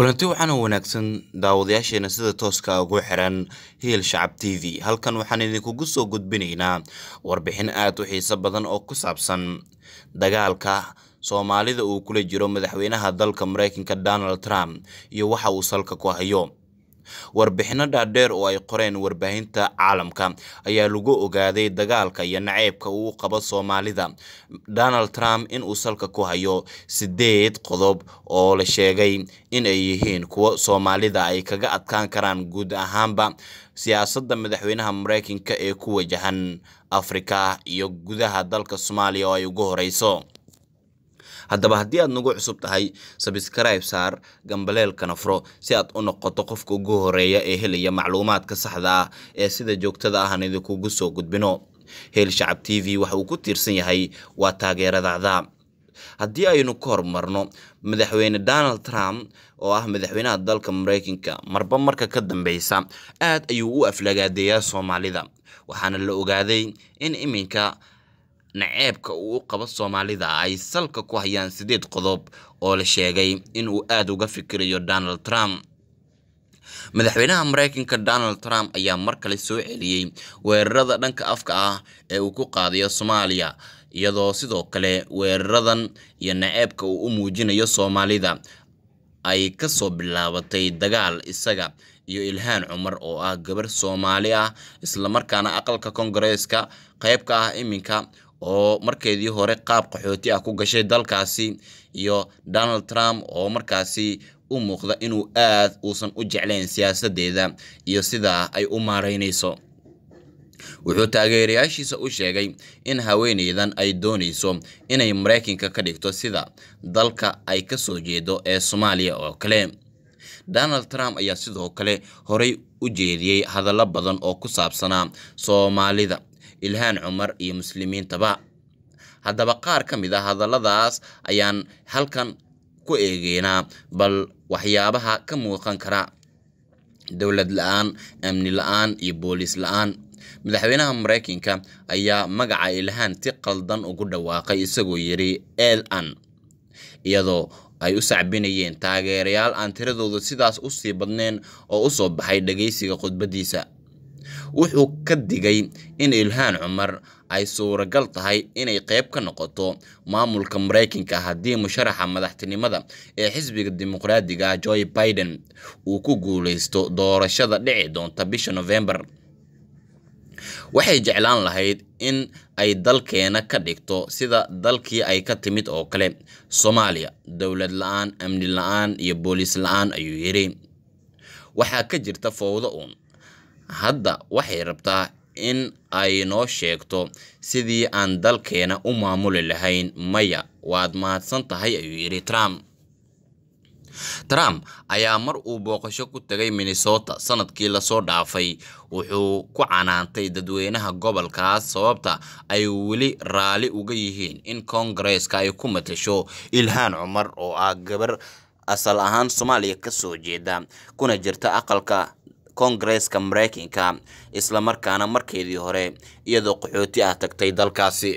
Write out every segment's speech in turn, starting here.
kulanti waxaana wanaagsan daawadayaasheena sida tooska ugu xiran hiil shacab t v halkan waxaan idinkugu soo gudbinaynaa warbixin aad u xiiso badan oo ku saabsan dagaalka soomaalida uu kula jiro madaxweynaha dalka maraykanka donald trump iyo waxa uu salka ku hayo warbixinno dhaadheer oo ay qoreen warbaahinta caalamka ayaa lagu ogaaday dagaalka iyo naceybka uu qabo soomaalida donald trump inuu salka ku hayo sideed qodob oo la sheegay inay yihiin kuwo soomaalida ay kaga adkaan karaan guud ahaanba siyaasadda madaxweynaha maraykanka ee ku wajahan afrika iyo gudaha dalka soomaaliya oo ay ugu horeyso haddaba haddii aad nagu cusub tahay sabskribe saar gambaleelkana furo si aad u noqoto qofka ugu horeeya ee helaya macluumaadka saxda ah ee sida joogtada ahan idinkugu soo gudbino heel shacab t v waxa uu ku tiirsan yahay waa taageeradaada haddii aynu ka hormarno madaxweyne donald trump oo ah madaxweynaha dalka maraykanka marba marka ka dambeysa aad ayuu u aflagaadeeyaa soomaalida waxaana la ogaaday in iminka naceebka uu u qabo soomaalida ay salka ku hayaan sideed qodob oo la sheegay inuu aad uga fikirayo donald trump madaxweynaha maraykanka donald trump ayaa mar kale soo celiyey weerarada dhanka afka ah ee uu ku qaadayo soomaaliya iyadoo sidoo kale weeraradan iyo naceebka uu u muujinayo soomaalida ay ka soo bilaabatay dagaal isaga iyo ilhaan cumar oo ah gabar soomaali ah islamarkaana aqalka koongareeska qayb ka ah iminka oo markeedii hore qaab qaxooti ah ku gashay dalkaasi iyo donald trump oo markaasi u muuqda inuu aad uusan u jeclayn siyaasadeeda iyo sidaa ay u maaraynayso wuxuu taageerayaashiisa u sheegay in haweeneydan ay doonayso inay maraykanka ka dhigto sida dalka ay ka soo jeedo ee soomaaliya oo kale donald trump ayaa sidoo kale horay u jeediyey hadallo badan oo ku saabsanaa soomaalida ilhaan cumar iyo muslimiintaba haddaba qaar ka mid a ah hadalladaas ayaan halkan ku eegeynaa bal waxyaabaha ka muuqan kara dowlad la-aan amni la-aan iyo booliis la-aan madaxweynaha maraykanka ayaa magaca ilhaan si qaldan ugu dhawaaqay isagoo yidhi an iyadoo ay u sacbinayeen taageerayaal aan tiradooda sidaas u sii badnayn oo u soo baxay dhageysiga khudbaddiisa wuxuu ka digay in ilhaan cumar ay suuragal tahay inay qayb ka noqoto maamulka maraykanka haddii musharaxa madaxtinimada ee xisbiga dimuqraadiga ah joy biden uu ku guulaysto doorashada dhici doonta bisha novembar waxay jeclaan lahayd in ay dalkeena ka dhigto sida dalkii ay ka timid oo kale soomaaliya dowlad la-aan amni la-aan iyo booliis la-aan ayuu yidhi waxaa ka jirta fowdo uun hadda waxay rabtaa in ay noo sheegto sidii aan dalkeena u maamuli lahayn maya waad mahadsan tahay ayuu yidhi trump trump ayaa mar uu booqasho ku tegay minnesota sannadkii lasoo dhaafay wuxuu ku canaantay dadweynaha gobolkaas sababta ay weli raali uga yihiin in koongareeska ay ku matasho ilhaan cumar oo ah gabar asal ahaan soomaaliya ka soo jeeda kuna jirta aqalka koongareeska maraykanka islamarkaana markeedii hore iyadoo qaxooti ah tagtay dalkaasi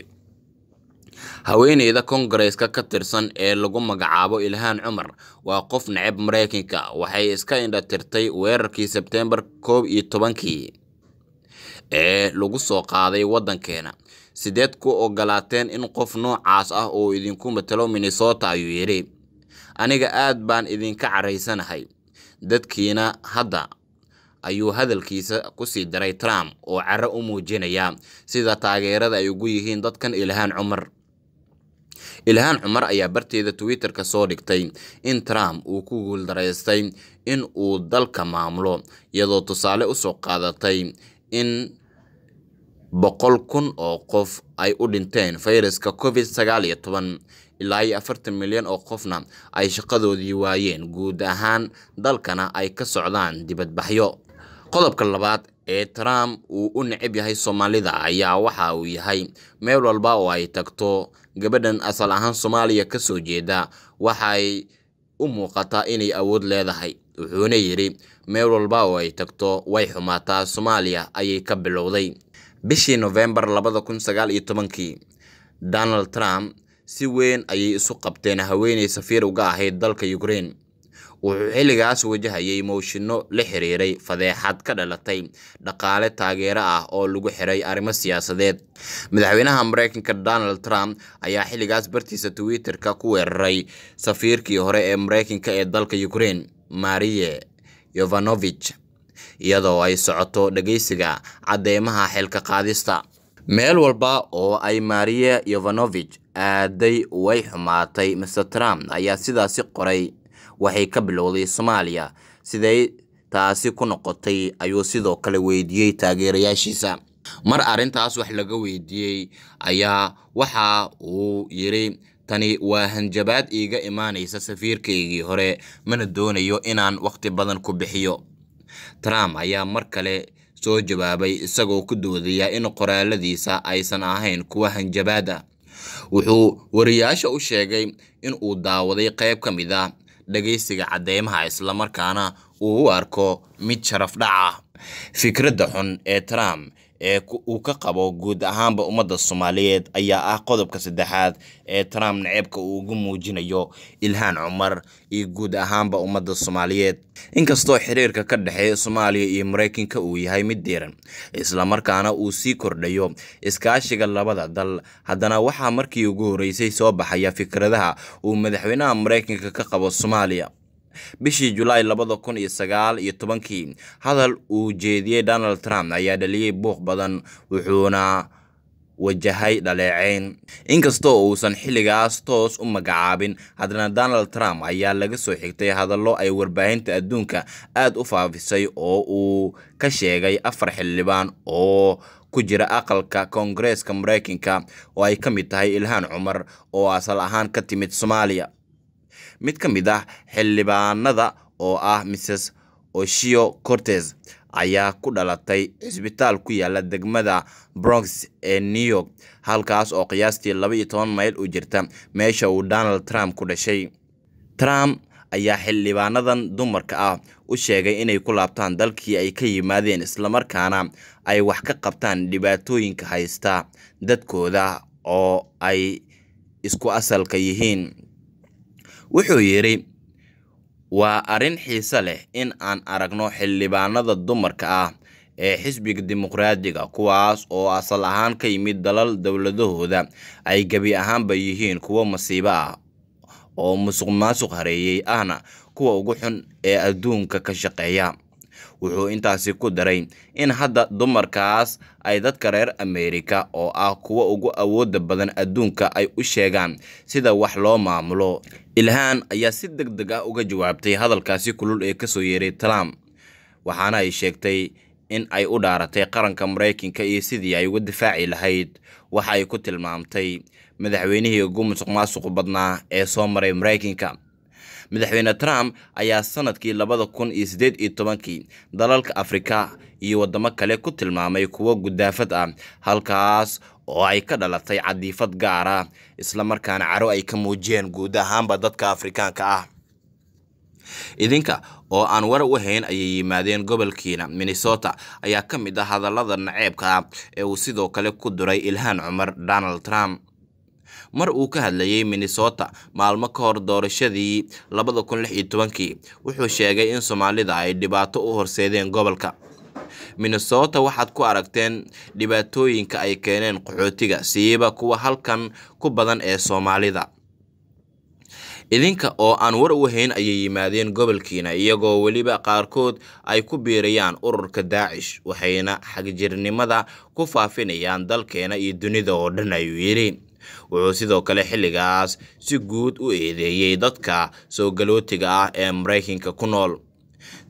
haweeneyda koongareeska ka tirsan ee lagu magacaabo ilhaan cumar waa qof necab maraykanka waxay iska indhatirtay weerarkii sebteembar koob iyo tobankii ee lagu soo qaaday waddankeena sideed ku ogolaateen in qof noocaas ah oo idinku matalo minnesota ayuu yidhi aniga aad baan idinka caraysanahay dadkiina hadda ayuu hadalkiisa kusii daray trump oo caro u muujinaya sida taageerada ay ugu yihiin dadkan ilhaan cumar ilhaan cumar ayaa barteeda twitter-ka soo dhigtay in trump uu ku guuldaraystay in uu dalka maamulo iyadoo tusaale usoo qaadatay in boqol kun oo qof ay u dhinteen fayraska covid sagaal iyo toban ilaa iyo afartan milyan oo qofna ay shaqadoodii waayeen guud ahaan dalkana ay ka socdaan dibadbaxyo qodobka labaad ee trump uu u necab yahay soomaalida ayaa waxa uu yahay meel walba oo ay tagto gabadhan asal ahaan soomaaliya ka soo jeeda waxay u muuqataa inay awood leedahay wuxuuna yidhi meel walba oo ay tagto way xumaataa soomaaliya ayay ka bilowday bishii novembar labada sagaal iyo tobankii donald trump si weyn ayay isu qabteen haweeney safiir uga ahayd dalka ukrein wuxuu xilligaas wajahayay mooshinno la xiriiray fadeexad ka dhalatay dhaqaale taageero ah oo lagu xiray arrimo siyaasadeed madaxweynaha mareykanka donald trump ayaa xilligaas bartiisa twitter-ka ku weeraray safiirkii hore ee maraykanka ee dalka ukrein mariye yovanovich iyadoo ay socoto dhegeysiga cadeymaha xilka qaadista meel walba oo ay mariye yovanovich aaday way xumaatay mer trump ayaa sidaasi qoray waxay ka bilowday soomaaliya siday taasi ku noqotay ayuu sidoo kale weydiiyey taageerayaashiisa mar arrintaas wax laga weydiiyey ayaa waxa uu yidhi tani waa hanjabaad iiga imaanaysa safiirkaygii hore mana doonayo inaan wakhti badan ku bixiyo trump ayaa mar kale soo jawaabay isagoo ku doodaya in qoraalladiisa aysan ahayn kuwa hanjabaada wuxuu wariyaasha u sheegay in uu daawaday qayb ka mid ah dhagaysiga caddeymaha islamarkaana uu u arko mid sharaf dhac ah fikradda xun ee trump ee uu ka qabo guud ahaanba ummadda soomaaliyeed ayaa ah qodobka saddexaad ee trump neceebka uu ugu muujinayo ilhaan cumar iyo guud ahaanba ummadda soomaaliyeed inkastoo xiriirka ka dhexeeya soomaaliya iyo maraykanka uu yahay mid diiran islamarkaana uu sii kordhayo iskaashiga labada dal haddana waxaa markii ugu horreysay soo baxaya fikradaha uu madaxweynaha maraykanka ka qabo soomaaliya bishii julaay labada kun iyo sagaal iyo tobankii hadal uu jeediyey donald trump ayaa dhaliyey buuq badan wuxuuna wajahay dhaleeceyn inkastoo uusan xilligaas toos u magacaabin haddana donald trump ayaa laga soo xigtay hadallo ay warbaahinta adduunka aad u faafisay oo uu ka sheegay afar xildhibaan oo ku jira aqalka koongareeska maraykanka oo ay ka mid tahay ilhaan cumar oo asal ahaan ka timid soomaaliya mid ka mid ah xildhibaanada oo ah mrs oshio cortes ayaa ku dhalatay cisbitaal ku yaala degmada bronx ee new york halkaas oo qiyaastii laba iyo toban mayl u jirta meesha uu donald trump ku dhashay trump ayaa xildhibaanadan dumarka ah u sheegay inay ku laabtaan dalkii ay ka yimaadeen islamarkaana ay wax ka qabtaan dhibaatooyinka haysta dadkooda oo ay isku asalka yihiin wuxuu yidhi waa arrin xiise leh in aan aragno xildhibaanada dumarka ah ee xisbiga dimuqraadiga kuwaas oo asal ahaan ka yimid dalal dowladahooda ay gebi ahaanba yihiin kuwo masiibo ah oo musuq maasuq hareeyey ahna kuwa ugu xun ee adduunka ka shaqeeya wuxuu intaasi ku daray in hadda dumarkaas ay dadka reer ameerika oo ah kuwa ugu awoodda badan adduunka ay u sheegaan sida wax loo maamulo ilhaan ayaa si deg deg ah uga jawaabtay hadalkaasi kulul ee kasoo yeeray trump waxaana ay sheegtay in ay u dhaaratay qaranka maraykanka iyo sidii ay uga difaaci lahayd waxa ay ku tilmaamtay madaxweynihii ugu musuq badnaa ee soo maray maraykanka madaxweyne trump ayaa sannadkii labada kun iyo siddeed iyo tobankii dalalka afrika iyo waddamo kale ku tilmaamay kuwo gudaafad ah halkaas oo ay ka dhalatay cadiifad gaar ah islamarkaana caro ay ka muujiyeen guud ahaanba dadka afrikaanka ah idinka oo aan war u hayn ayay yimaadeen gobolkiina minnesota ayaa ka mid ah hadallada naceebka ah ee uu sidoo kale ku duray ilhaan cumar donald trump mar uu ka hadlayay minnesota maalmo ka hor doorashadii labada lix iyo tobankii wuxuu sheegay in soomaalida ay dhibaato u horseedeen gobolka minnesota waxaad ku aragteen dhibaatooyinka ay keeneen qaxootiga siiba kuwa halkan ku badan ee soomaalida idinka oo aan war u hayn ayay yimaadeen gobolkiina iyagoo weliba qaarkood ay ku biirayaan ururka daacish waxayna xagjirnimada ku faafinayaan dalkeena iyo dunida oo dhan ayuu yidhi wuxuu sidoo kale xilligaas si guud u eedeeyey dadka soo galootiga ah ee maraykanka ku nool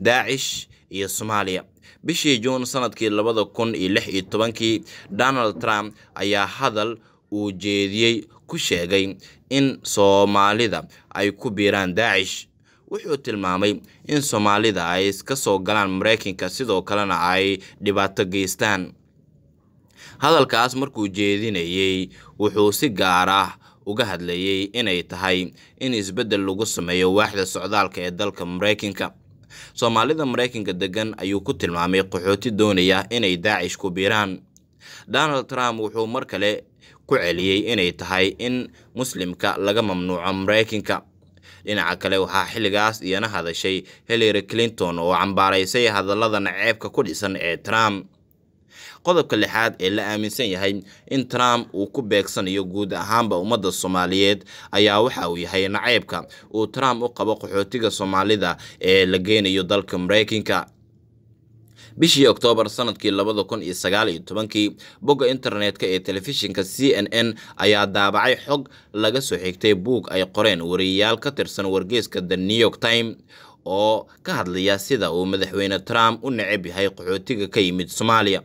daacish iyo soomaaliya bishii juun sannadkii labada kun iyo lix iyo tobankii donald trump ayaa hadal uu jeediyey ku sheegay in soomaalida ay ku biiraan daacish wuxuu tilmaamay in soomaalida ay iska soo galaan maraykanka sidoo kalena ay dhibaato geystaan hadalkaas markuu jeedinayey wuxuu si gaar ah uga hadlayey inay tahay in isbeddel lagu sameeyo waaxda socdaalka ee dalka maraykanka soomaalida maraykanka deggan ayuu ku tilmaamay qaxooti doonaya inay daacish ku biiraan donald trump wuxuu mar kale ku celiyey inay tahay in muslimka laga mamnuuco maraykanka dhinaca kale waxaa xilligaas iyana hadashay hillary clinton oo cambaaraysay hadallada naceebka ku dhisan ee trump qodobka lixaad ee la aaminsan yahay in trump uu ku beegsanayo guud ahaanba ummadda soomaaliyeed ayaa waxa uu yahay naceybka uu trump u qabo qaxootiga soomaalida ee la geynayo dalka maraykanka bishii oktoobar sannadkii labada kun iyo sagaal iyo tobankii bogga internetka ee telefishinka c n n ayaa daabacay xog laga soo xigtay buug ay qoreen wariyayaal ka tirsan wargeyska the new york time oo ka hadlaya sida uu madaxweyne trump u neceb yahay qaxootiga ka yimid soomaaliya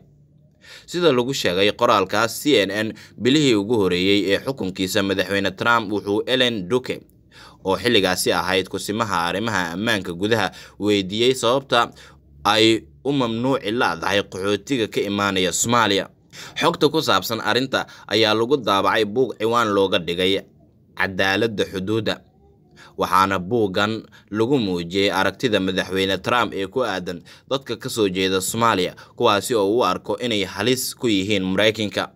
sida lagu sheegay qoraalkaas c n n bilihii ugu horeeyey ee xukunkiisa madaxweyne trump wuxuu elen duke oo xilligaasi ahayd kusimaha arrimaha ammaanka gudaha weydiiyey sababta ay u mamnuuci la qaxootiga ka imaanaya soomaaliya xogta ku saabsan arrinta ayaa lagu daabacay buug ciwaan looga dhigay cadaaladda xuduudda waxaana buuggan lagu muujiyey aragtida madaxweyne trump ee ku aadan dadka kasoo jeeda soomaaliya kuwaasi oo u arko inay halis ku yihiin maraykanka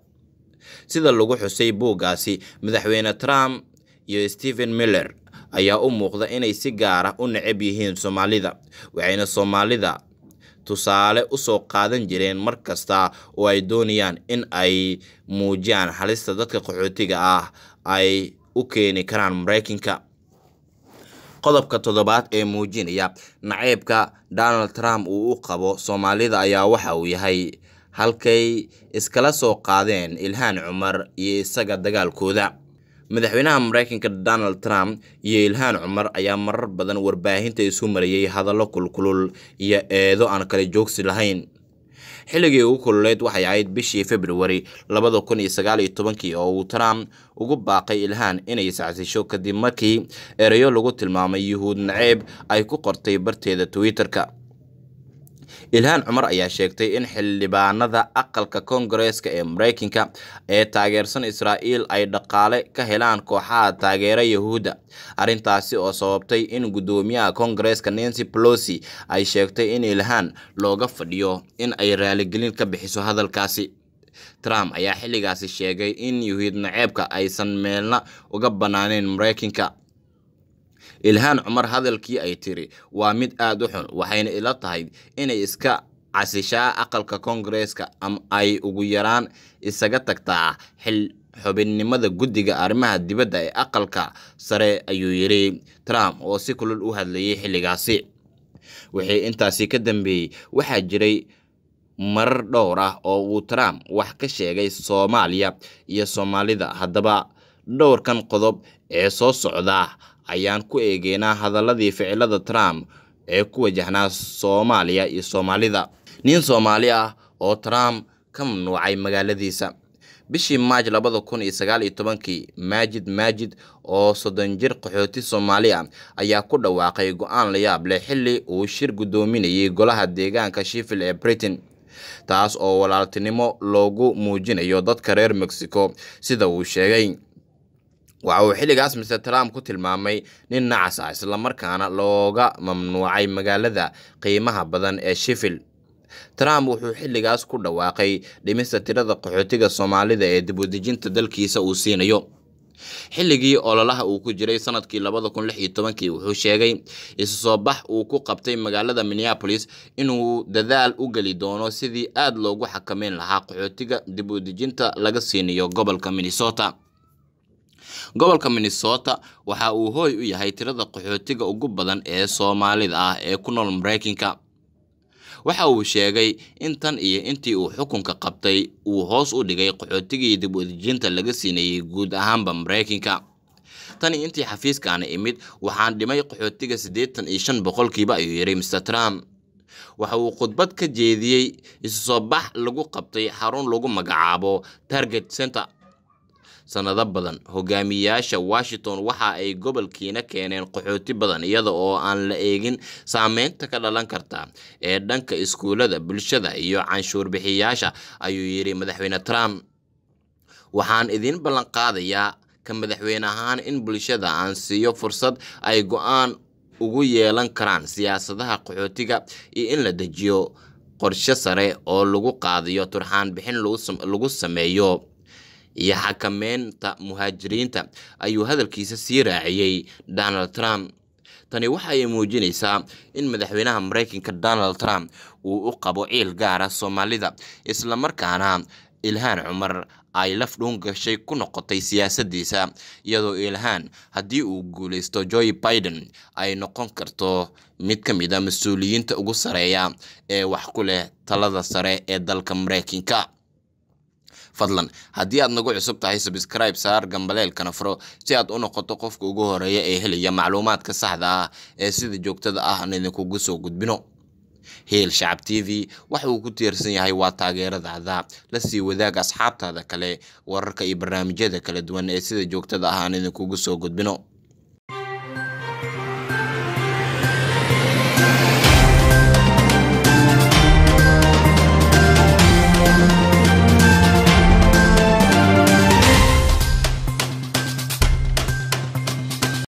sida lagu xusay buuggaasi madaxweyne trump iyo stephen miller ayaa u muuqda inay si gaara u necab yihiin soomaalida waxayna soomaalida tusaale u soo qaadan jireen mar kasta oo ay doonayaan in ay muujiyaan halista dadka qaxootiga ah ay u keeni karaan maraykanka qodobka toddobaad ee muujinaya naceybka donald trump uu u qabo soomaalida ayaa waxa uu yahay halkay iskala soo qaadeen ilhaan cumar iyo isaga dagaalkooda madaxweynaha maraykanka donald trump iyo ilhaan cumar ayaa marar badan warbaahinta isu marayay hadallo kulkulul iyo eedo aan kala joogsi lahayn xilligii ugu kululeyd waxay ahayd bishii februari labada kun iyo sagaal iyo tobankii oo uu trump ugu baaqay ilhaan inay iscasisho kadib markii ereyo lagu tilmaamay yuhuud naceeb ay ku qortay barteeda twitterka ilhaan cumar ayaa sheegtay in xildhibaanada aqalka koongareeska ee maraykanka ee taageersan israa'iil ay dhaqaale ka helaan kooxaha taageera yahuudda arrintaasi oo sababtay in guddoomiyaha koongareeska nancy polosi ay sheegtay in ilhaan looga fadhiyo in ay raaligelin ka bixiso hadalkaasi trump ayaa xilligaasi sheegay in yuhuud naceebka aysan meelna uga bannaaneyn maraykanka ilhaan cumar hadalkii ay tiri waa mid aad u xun waxayna ila tahay inay iska casishaa aqalka koongareeska am ay ugu yaraan isaga tagtaa xil xubinnimada guddiga arrimaha dibadda ee aqalka sare ayuu yidhi trump oo si kulul u hadlayay xilligaasi wixii intaasi ka dambeeyey waxaa jiray marar dhowr ah oo uu trump wax ka sheegay soomaaliya iyo soomaalida haddaba dhowrkan qodob ee soo socda ayaan ku eegeynaa hadalladii ficilada trump ee ku wajahnaa soomaaliya iyo soomaalida nin soomaali ah oo trump ka mamnuucay magaaladiisa bishii maaj labada kun iyo sagaal iyo tobankii maajid maajid oo soddon jir qaxooti soomaali a ah, ayaa ku dhawaaqay go-aan la yaab leh xilli uu shir guddoominayay golaha deegaanka shifil ee britain taas oo walaaltinimo loogu muujinayo dadka reer mexico sida uu sheegay waxa uu xilligaas mister trump ku tilmaamay nin nacas ah islamarkaana looga mamnuucay magaalada qiimaha badan ee shifil trump wuxuu xilligaas ku dhawaaqay dhimista tirada qaxootiga soomaalida ee dibwadejinta dalkiisa uu siinayo xilligii ololaha uu ku jiray sanadkii labada kun lix iyo tobankii wuxuu sheegay isu soo bax uu ku qabtay magaalada minneapolis inuu dadaal u geli doono sidii aada loogu xakameyn lahaa qaxootiga dibwadejinta laga siinayo gobolka minnesota gobolka minnesota waxa uu hooy u yahay tirada qaxootiga ugu badan ee soomaalida ah ee ku nool maraykanka waxa uu sheegay in tan iyo intii uu xukunka qabtay uu hoos u dhigay qaxootigii dib udejinta laga siinayey guud ahaanba maraykanka tani intii xafiiskaana imid waxaan dhimay qaxootiga siddeetan iyo shan boqolkiiba ayuu yidhi mer trump waxa uu khudbad ka jeediyey isusoo bax lagu qabtay xarun lagu magacaabo target center sannado badan hogaamiyaasha washington waxa ay gobolkiina keeneen qaxooti badan iyada oo aan la eegin saameynta ka dhalan karta ee dhanka iskuulada bulshada iyo canshuurbixiyaasha ayuu yidhi madaxweyne trump waxaan idiin ballanqaadayaa ka madaxweyne ahaan in bulshada aan siiyo fursad ay go-aan ugu yeelan karaan siyaasadaha qaxootiga iyo in la dejiyo qorshe sare oo lagu qaadiyo turxaan bixin lagu sameeyo iyo xakameynta muhaajiriinta ayuu hadalkiisa sii raaciyey donald trump tani waxa ay muujinaysaa in madaxweynaha maraykanka donald trump uu u qabo ciil gaara ah soomaalida islamarkaana ilhaan cumar ay laf dhuun gashay ku noqotay siyaasaddiisa iyadoo ilhaan haddii uu guulaysto joy biden ay noqon karto mid ka mid a ah mas-uuliyiinta ugu sareeya ee wax ku leh talada sare ee dalka maraykanka fadlan haddii aad nagu cusub tahay subscribe saar gambaleelkana furo si aad u noqoto qofka ugu horeeya ee helaya macluumaadka saxda ah ee sida joogtada ah aan idinkugu soo gudbino heel shacab t v waxa uu ku tiirsan yahay waa taageeradaada la sii wadaag asxaabtaada kale wararka iyo barnaamijyada kala duwan ee sida joogtada ah aan idinkugu soo gudbino